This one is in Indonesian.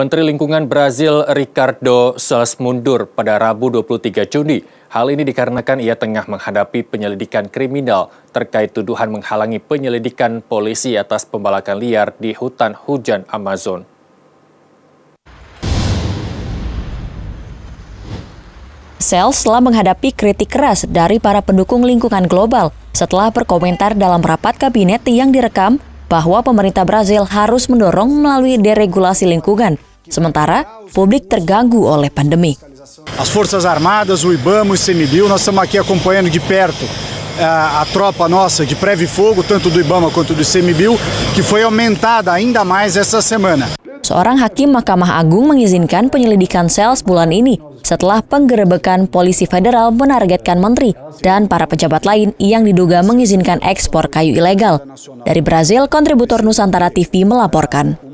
Menteri Lingkungan Brazil Ricardo Salles mundur pada Rabu 23 Juni. Hal ini dikarenakan ia tengah menghadapi penyelidikan kriminal terkait tuduhan menghalangi penyelidikan polisi atas pembalakan liar di hutan hujan Amazon. Sales telah menghadapi kritik keras dari para pendukung lingkungan global setelah berkomentar dalam rapat kabinet yang direkam bahwa pemerintah Brazil harus mendorong melalui deregulasi lingkungan Sementara, publik terganggu oleh pandemi. As Forças Armadas, o IBAMA, o ICMBio, nós estamos aqui acompanhando de perto eh, a tropa nossa de preve fogo, tanto do IBAMA quanto do ICMBio, que foi aumentada ainda mais essa semana. Seorang hakim Mahkamah Agung mengizinkan penyelidikan sel bulan ini setelah penggerebekan polisi federal menargetkan menteri dan para pejabat lain yang diduga mengizinkan ekspor kayu ilegal. Dari Brazil, kontributor Nusantara TV melaporkan.